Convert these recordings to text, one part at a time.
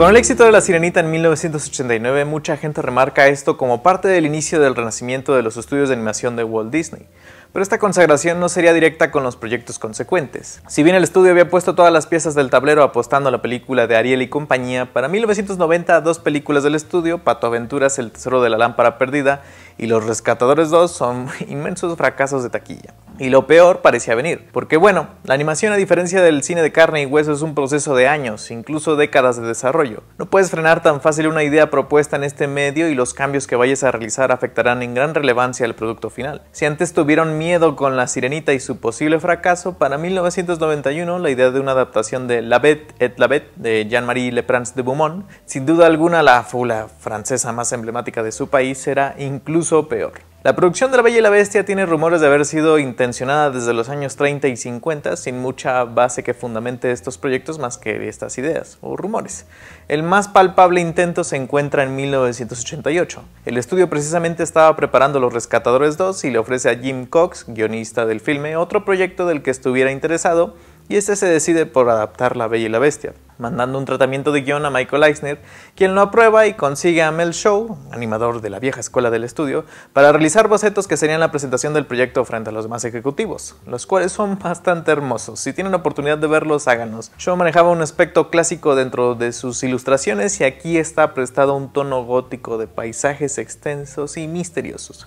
Con el éxito de La Sirenita en 1989, mucha gente remarca esto como parte del inicio del renacimiento de los estudios de animación de Walt Disney, pero esta consagración no sería directa con los proyectos consecuentes. Si bien el estudio había puesto todas las piezas del tablero apostando a la película de Ariel y compañía, para 1990 dos películas del estudio, Pato Aventuras, El Tesoro de la Lámpara Perdida y Los Rescatadores 2 son inmensos fracasos de taquilla. Y lo peor parecía venir, porque bueno, la animación a diferencia del cine de carne y hueso es un proceso de años, incluso décadas de desarrollo. No puedes frenar tan fácil una idea propuesta en este medio y los cambios que vayas a realizar afectarán en gran relevancia al producto final. Si antes tuvieron miedo con La Sirenita y su posible fracaso, para 1991 la idea de una adaptación de La Bête et la Bête de Jean-Marie Leprince de Beaumont, sin duda alguna la fula francesa más emblemática de su país, será incluso peor. La producción de La Bella y la Bestia tiene rumores de haber sido intencionada desde los años 30 y 50, sin mucha base que fundamente estos proyectos más que estas ideas o rumores. El más palpable intento se encuentra en 1988. El estudio precisamente estaba preparando Los Rescatadores 2 y le ofrece a Jim Cox, guionista del filme, otro proyecto del que estuviera interesado, y este se decide por adaptar La Bella y la Bestia, mandando un tratamiento de guión a Michael Eisner, quien lo aprueba y consigue a Mel Show, animador de la vieja escuela del estudio, para realizar bocetos que serían la presentación del proyecto frente a los más ejecutivos, los cuales son bastante hermosos. Si tienen oportunidad de verlos, háganos. Show manejaba un aspecto clásico dentro de sus ilustraciones y aquí está prestado un tono gótico de paisajes extensos y misteriosos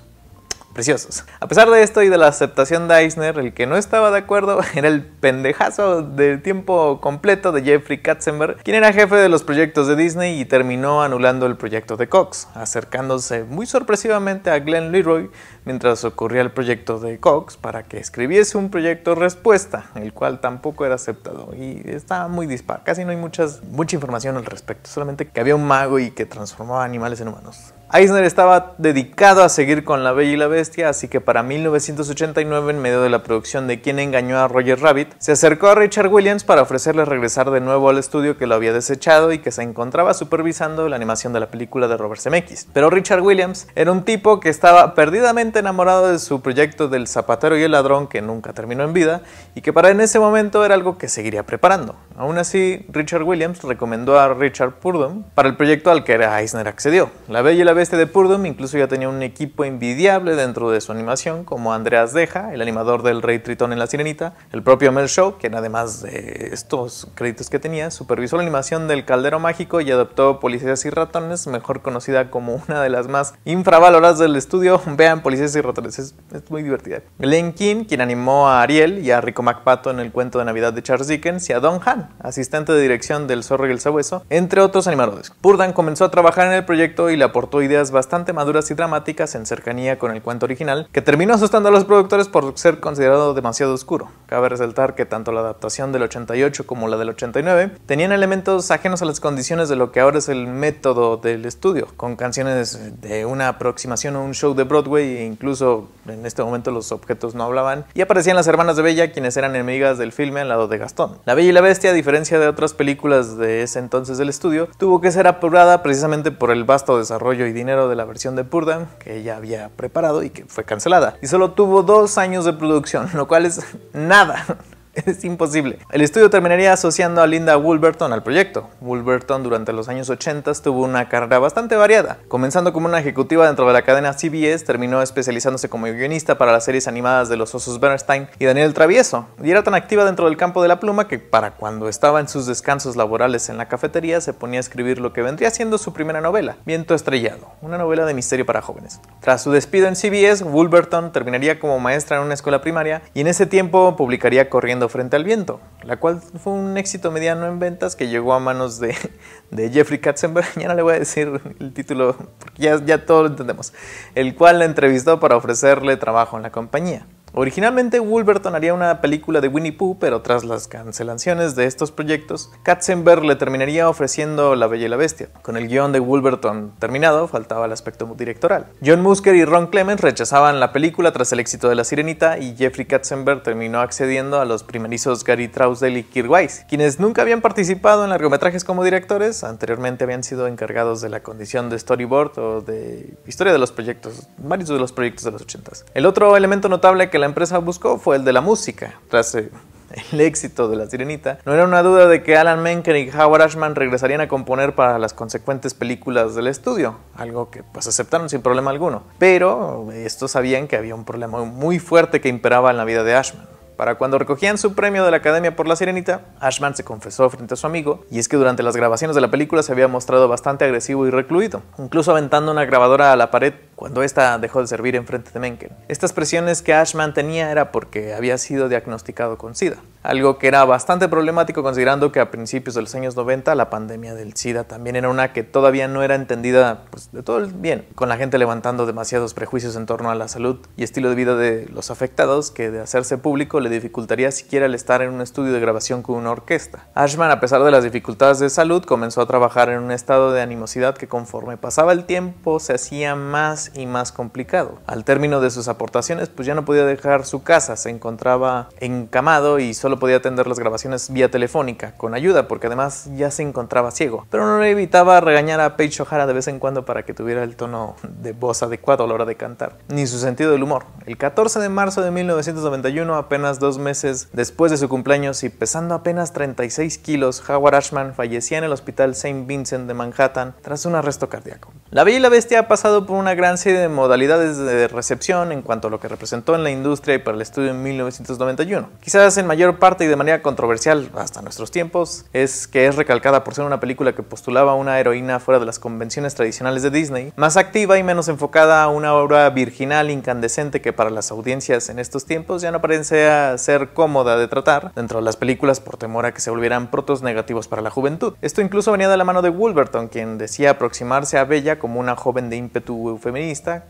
preciosos. A pesar de esto y de la aceptación de Eisner, el que no estaba de acuerdo era el pendejazo del tiempo completo de Jeffrey Katzenberg, quien era jefe de los proyectos de Disney y terminó anulando el proyecto de Cox, acercándose muy sorpresivamente a Glenn Leroy mientras ocurría el proyecto de Cox para que escribiese un proyecto respuesta, el cual tampoco era aceptado y estaba muy dispar, casi no hay muchas, mucha información al respecto, solamente que había un mago y que transformaba animales en humanos. Eisner estaba dedicado a seguir con La Bella y la Bestia, así que para 1989, en medio de la producción de Quién engañó a Roger Rabbit, se acercó a Richard Williams para ofrecerle regresar de nuevo al estudio que lo había desechado y que se encontraba supervisando la animación de la película de Robert Zemeckis. Pero Richard Williams era un tipo que estaba perdidamente enamorado de su proyecto del zapatero y el ladrón que nunca terminó en vida y que para en ese momento era algo que seguiría preparando. Aún así, Richard Williams recomendó a Richard purdon para el proyecto al que Eisner accedió. La Bella y la este de Purdom incluso ya tenía un equipo envidiable dentro de su animación, como Andreas Deja, el animador del Rey Tritón en La Sirenita, el propio Mel Show, quien además de estos créditos que tenía, supervisó la animación del Caldero Mágico y adoptó Policías y Ratones, mejor conocida como una de las más infravaloradas del estudio. Vean Policías y Ratones, es, muy divertida. Glenn King, quien animó a Ariel y a Rico McPato en el cuento de Navidad de Charles Dickens, y a Don Han, asistente de dirección del Zorro y el Sabueso, entre otros animadores. Purdan comenzó a trabajar en el proyecto y le aportó ideas bastante maduras y dramáticas en cercanía con el cuento original, que terminó asustando a los productores por ser considerado demasiado oscuro. Cabe resaltar que tanto la adaptación del 88 como la del 89 tenían elementos ajenos a las condiciones de lo que ahora es el método del estudio, con canciones de una aproximación a un show de Broadway e incluso en este momento los objetos no hablaban, y aparecían las hermanas de Bella, quienes eran enemigas del filme al lado de Gastón. La Bella y la Bestia, a diferencia de otras películas de ese entonces del estudio, tuvo que ser apurada precisamente por el vasto desarrollo y dinero de la versión de Purdam que ella había preparado y que fue cancelada. Y solo tuvo dos años de producción, lo cual es nada Es imposible. El estudio terminaría asociando a Linda Woolverton al proyecto. Woolverton durante los años 80 tuvo una carrera bastante variada. Comenzando como una ejecutiva dentro de la cadena CBS, terminó especializándose como guionista para las series animadas de los osos Bernstein y Daniel Travieso, y era tan activa dentro del campo de la pluma que para cuando estaba en sus descansos laborales en la cafetería se ponía a escribir lo que vendría siendo su primera novela, Viento Estrellado, una novela de misterio para jóvenes. Tras su despido en CBS, Woolverton terminaría como maestra en una escuela primaria y en ese tiempo publicaría Corriendo frente al viento, la cual fue un éxito mediano en ventas que llegó a manos de, Jeffrey Katzenberg, ya le voy a decir el título ya, ya todo lo entendemos, el cual la entrevistó para ofrecerle trabajo en la compañía. Originalmente Wolverton haría una película de Winnie Pooh, pero tras las cancelaciones de estos proyectos, Katzenberg le terminaría ofreciendo La Bella y la Bestia. Con el guión de Wolverton terminado, faltaba el aspecto directoral. John Musker y Ron Clements rechazaban la película tras el éxito de La Sirenita y Jeffrey Katzenberg terminó accediendo a los primerizos Gary Trousdale y Kirk Weiss, quienes nunca habían participado en largometrajes como directores, anteriormente habían sido encargados de la condición de storyboard o de historia de los proyectos, varios de los proyectos de los 80s. El otro elemento notable que la empresa buscó fue el de la música. Tras eh, el éxito de La Sirenita, no era una duda de que Alan Menken y Howard Ashman regresarían a componer para las consecuentes películas del estudio, algo que pues aceptaron sin problema alguno. Pero eh, estos sabían que había un problema muy fuerte que imperaba en la vida de Ashman. Para cuando recogían su premio de la Academia por la Sirenita, Ashman se confesó frente a su amigo, y es que durante las grabaciones de la película se había mostrado bastante agresivo y recluido, incluso aventando una grabadora a la pared cuando ésta dejó de servir en frente de Mencken. Estas presiones que Ashman tenía era porque había sido diagnosticado con SIDA, algo que era bastante problemático considerando que a principios de los años 90 la pandemia del SIDA también era una que todavía no era entendida pues, de todo el bien, con la gente levantando demasiados prejuicios en torno a la salud y estilo de vida de los afectados que de hacerse público le dificultaría siquiera el estar en un estudio de grabación con una orquesta. Ashman, a pesar de las dificultades de salud, comenzó a trabajar en un estado de animosidad que conforme pasaba el tiempo se hacía más y más complicado. Al término de sus aportaciones, pues ya no podía dejar su casa, se encontraba encamado y solo podía atender las grabaciones vía telefónica, con ayuda, porque además ya se encontraba ciego. Pero no le evitaba regañar a Paige O'Hara de vez en cuando para que tuviera el tono de voz adecuado a la hora de cantar, ni su sentido del humor. El 14 de marzo de 1991, apenas dos meses después de su cumpleaños y pesando apenas 36 kilos, Howard Ashman fallecía en el hospital St. Vincent de Manhattan tras un arresto cardíaco. La Bella y la Bestia ha pasado por una gran de modalidades de recepción en cuanto a lo que representó en la industria y para el estudio en 1991. Quizás en mayor parte y de manera controversial hasta nuestros tiempos es que es recalcada por ser una película que postulaba una heroína fuera de las convenciones tradicionales de Disney, más activa y menos enfocada a una obra virginal incandescente que para las audiencias en estos tiempos ya no parecía ser cómoda de tratar dentro de las películas por temor a que se volvieran protos negativos para la juventud. Esto incluso venía de la mano de Wolverton, quien decía aproximarse a Bella como una joven de ímpetu femenino seminarista,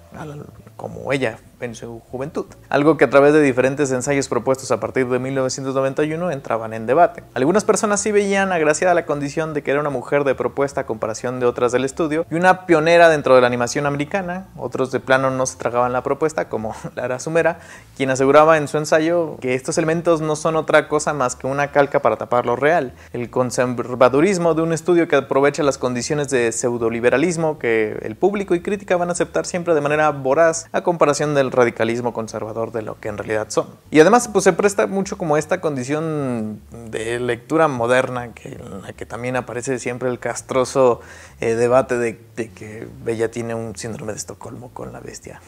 como ella en su juventud, algo que a través de diferentes ensayos propuestos a partir de 1991 entraban en debate. Algunas personas sí veían agraciada la condición de que era una mujer de propuesta a comparación de otras del estudio y una pionera dentro de la animación americana, otros de plano no se tragaban la propuesta como Lara Sumera, quien aseguraba en su ensayo que estos elementos no son otra cosa más que una calca para tapar lo real, el conservadurismo de un estudio que aprovecha las condiciones de pseudoliberalismo que el público y crítica van a aceptar siempre de manera voraz a comparación del radicalismo conservador de lo que en realidad son. Y además pues se presta mucho como esta condición de lectura moderna que, en la que también aparece siempre el castroso eh, debate de, de que Bella tiene un síndrome de Estocolmo con la bestia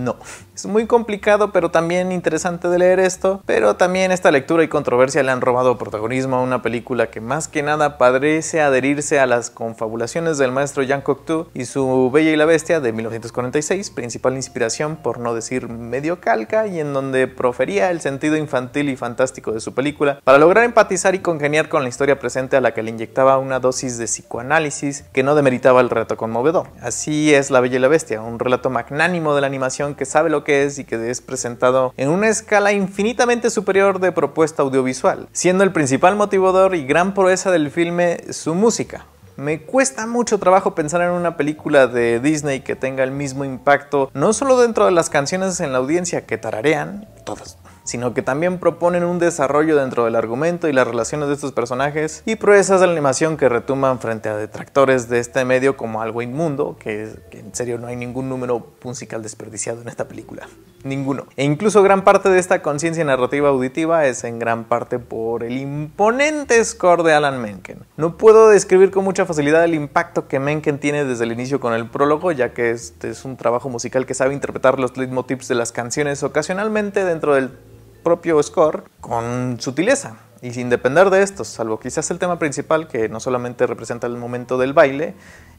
no. Es muy complicado, pero también interesante de leer esto. Pero también esta lectura y controversia le han robado protagonismo a una película que más que nada parece adherirse a las confabulaciones del maestro Jean Cocteau y su Bella y la Bestia de 1946, principal inspiración, por no decir medio calca, y en donde profería el sentido infantil y fantástico de su película para lograr empatizar y congeniar con la historia presente a la que le inyectaba una dosis de psicoanálisis que no demeritaba el reto conmovedor. Así es La Bella y la Bestia, un relato magnánimo de la animación que sabe lo que es y que es presentado en una escala infinitamente superior de propuesta audiovisual, siendo el principal motivador y gran proeza del filme su música. Me cuesta mucho trabajo pensar en una película de Disney que tenga el mismo impacto, no solo dentro de las canciones en la audiencia que tararean, todas, sino que también proponen un desarrollo dentro del argumento y las relaciones de estos personajes y proezas de animación que retumban frente a detractores de este medio como algo inmundo, que, en serio no hay ningún número musical desperdiciado en esta película. Ninguno. E incluso gran parte de esta conciencia narrativa auditiva es en gran parte por el imponente score de Alan Menken. No puedo describir con mucha facilidad el impacto que Menken tiene desde el inicio con el prólogo, ya que este es un trabajo musical que sabe interpretar los leitmotivs de las canciones ocasionalmente dentro del propio score con sutileza y sin depender de estos, salvo quizás el tema principal que no solamente representa el momento del baile,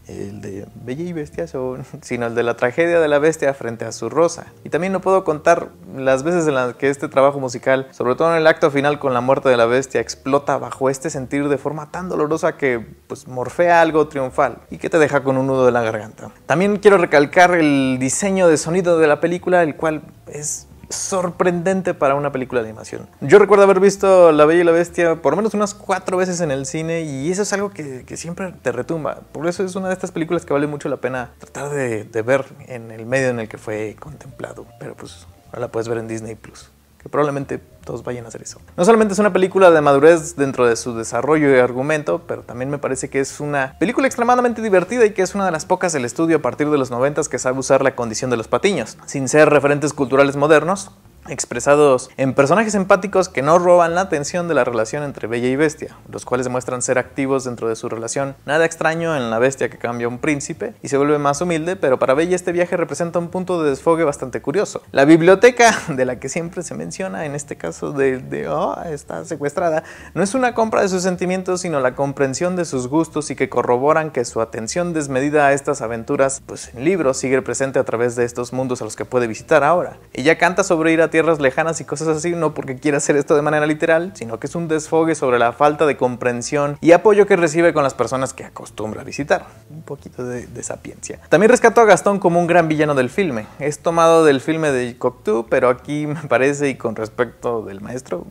el de Bella y Bestia, sino el de la tragedia de la bestia frente a su rosa. Y también no puedo contar las veces en las que este trabajo musical, sobre todo en el acto final con la muerte de la bestia, explota bajo este sentir de forma tan dolorosa que pues morfea algo triunfal y que te deja con un nudo de la garganta. También quiero recalcar el diseño de sonido de la película, el cual es sorprendente para una película de animación. Yo recuerdo haber visto La Bella y la Bestia por lo menos unas cuatro veces en el cine y eso es algo que, siempre te retumba. Por eso es una de estas películas que vale mucho la pena tratar de, ver en el medio en el que fue contemplado. Pero pues ahora la puedes ver en Disney Plus que probablemente todos vayan a hacer eso. No solamente es una película de madurez dentro de su desarrollo y argumento, pero también me parece que es una película extremadamente divertida y que es una de las pocas del estudio a partir de los 90 que sabe usar la condición de los patiños, sin ser referentes culturales modernos, expresados en personajes empáticos que no roban la atención de la relación entre bella y bestia, los cuales demuestran ser activos dentro de su relación. Nada extraño en la bestia que cambia un príncipe y se vuelve más humilde, pero para Bella este viaje representa un punto de desfogue bastante curioso. La biblioteca, de la que siempre se menciona, en este caso de, de oh, está secuestrada, no es una compra de sus sentimientos, sino la comprensión de sus gustos y que corroboran que su atención desmedida a estas aventuras, pues en libros, sigue presente a través de estos mundos a los que puede visitar ahora. Ella canta sobre ir a tierras lejanas y cosas así, no porque quiera hacer esto de manera literal, sino que es un desfogue sobre la falta de comprensión y apoyo que recibe con las personas que acostumbra a visitar. Un poquito de, de sapiencia. También rescató a Gastón como un gran villano del filme. Es tomado del filme de Cocteau, pero aquí me parece, y con respecto del maestro,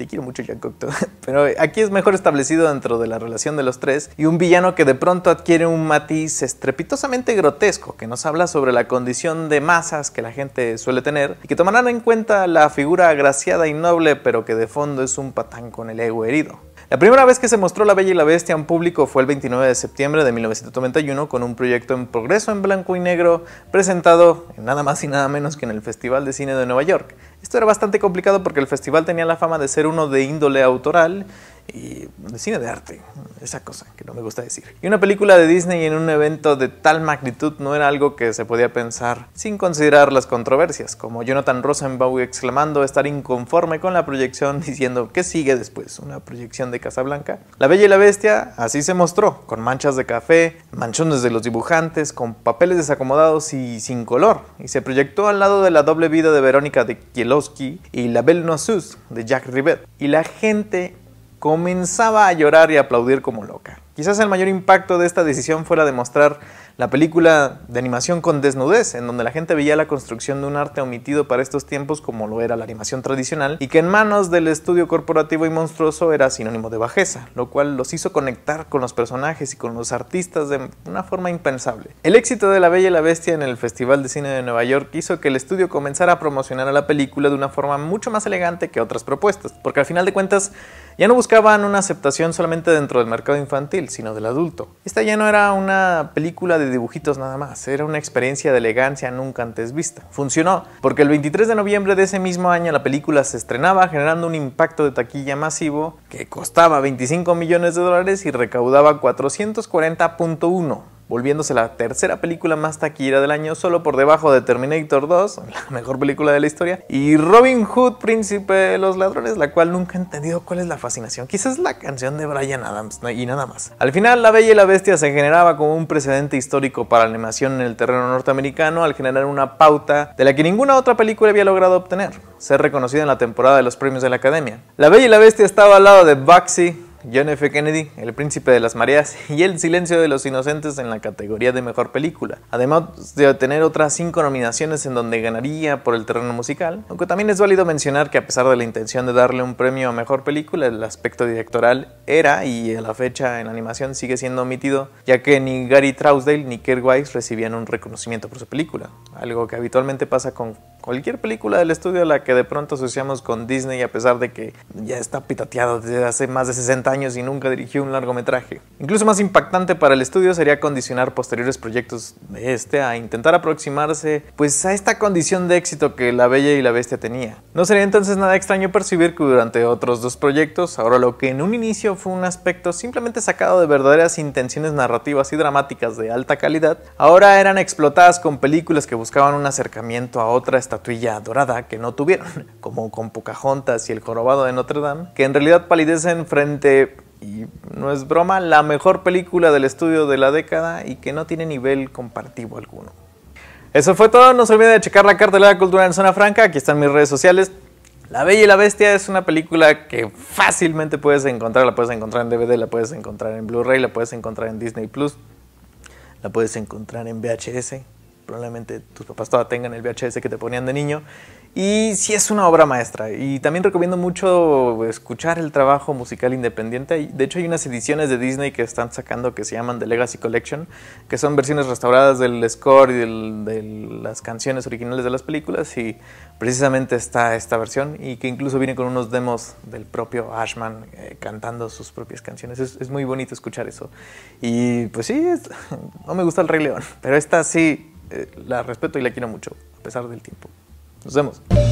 te quiero mucho, Jack Pero aquí es mejor establecido dentro de la relación de los tres y un villano que de pronto adquiere un matiz estrepitosamente grotesco que nos habla sobre la condición de masas que la gente suele tener y que tomarán en cuenta la figura agraciada y noble pero que de fondo es un patán con el ego herido. La primera vez que se mostró La Bella y la Bestia en público fue el 29 de septiembre de 1991 con un proyecto en progreso en blanco y negro presentado nada más y nada menos que en el Festival de Cine de Nueva York. Esto era bastante complicado porque el festival tenía la fama de ser uno de índole autoral y cine de arte, esa cosa que no me gusta decir. Y una película de Disney en un evento de tal magnitud no era algo que se podía pensar sin considerar las controversias, como Jonathan Rosenbaum exclamando estar inconforme con la proyección diciendo que sigue después, una proyección de Casablanca. La Bella y la Bestia así se mostró, con manchas de café, manchones de los dibujantes, con papeles desacomodados y sin color, y se proyectó al lado de La doble vida de Verónica de Kielowski y La Belle Noceuse de Jack Rivet. Y la gente comenzaba a llorar y a aplaudir como loca. Quizás el mayor impacto de esta decisión fuera demostrar la película de animación con desnudez, en donde la gente veía la construcción de un arte omitido para estos tiempos como lo era la animación tradicional, y que en manos del estudio corporativo y monstruoso era sinónimo de bajeza, lo cual los hizo conectar con los personajes y con los artistas de una forma impensable. El éxito de La Bella y la Bestia en el Festival de Cine de Nueva York hizo que el estudio comenzara a promocionar a la película de una forma mucho más elegante que otras propuestas, porque al final de cuentas ya no buscaban una aceptación solamente dentro del mercado infantil, sino del adulto. Esta ya no era una película de dibujitos nada más, era una experiencia de elegancia nunca antes vista. Funcionó, porque el 23 de noviembre de ese mismo año la película se estrenaba generando un impacto de taquilla masivo que costaba 25 millones de dólares y recaudaba 440.1 volviéndose la tercera película más taquillera del año, solo por debajo de Terminator 2, la mejor película de la historia, y Robin Hood, Príncipe de los Ladrones, la cual nunca he entendido cuál es la fascinación. Quizás la canción de Brian Adams y nada más. Al final, La Bella y la Bestia se generaba como un precedente histórico para la animación en el terreno norteamericano al generar una pauta de la que ninguna otra película había logrado obtener, ser reconocida en la temporada de los premios de la Academia. La Bella y la Bestia estaba al lado de Bugsy, John F. Kennedy, El Príncipe de las Mareas y El Silencio de los Inocentes en la categoría de Mejor Película, además de obtener otras cinco nominaciones en donde ganaría por el terreno musical, aunque también es válido mencionar que a pesar de la intención de darle un premio a Mejor Película, el aspecto directoral era y a la fecha en animación sigue siendo omitido, ya que ni Gary Trousdale ni Kirk Weiss recibían un reconocimiento por su película, algo que habitualmente pasa con cualquier película del estudio a la que de pronto asociamos con Disney, a pesar de que ya está pitoteado desde hace más de 60 años y nunca dirigió un largometraje. Incluso más impactante para el estudio sería condicionar posteriores proyectos de este a intentar aproximarse pues a esta condición de éxito que La Bella y la Bestia tenía. No sería entonces nada extraño percibir que durante otros dos proyectos, ahora lo que en un inicio fue un aspecto simplemente sacado de verdaderas intenciones narrativas y dramáticas de alta calidad, ahora eran explotadas con películas que buscaban un acercamiento a otra tatuilla dorada que no tuvieron, como con Pocahontas y el jorobado de Notre Dame, que en realidad palidecen frente y no es broma, la mejor película del estudio de la década y que no tiene nivel compartivo alguno. Eso fue todo, no se olviden de checar la de la cultural en Zona Franca, aquí están mis redes sociales. La Bella y la Bestia es una película que fácilmente puedes encontrar, la puedes encontrar en DVD, la puedes encontrar en Blu-ray, la puedes encontrar en Disney Plus, la puedes encontrar en VHS probablemente tus papás todavía tengan el VHS que te ponían de niño. Y sí es una obra maestra. Y también recomiendo mucho escuchar el trabajo musical independiente. De hecho hay unas ediciones de Disney que están sacando que se llaman The Legacy Collection, que son versiones restauradas del score y de las canciones originales de las películas. Y precisamente está esta versión y que incluso viene con unos demos del propio Ashman eh, cantando sus propias canciones. Es, muy bonito escuchar eso. Y pues sí, no me gusta el Rey León, pero esta sí eh, la respeto y la quiero mucho, a pesar del tiempo. Nos vemos.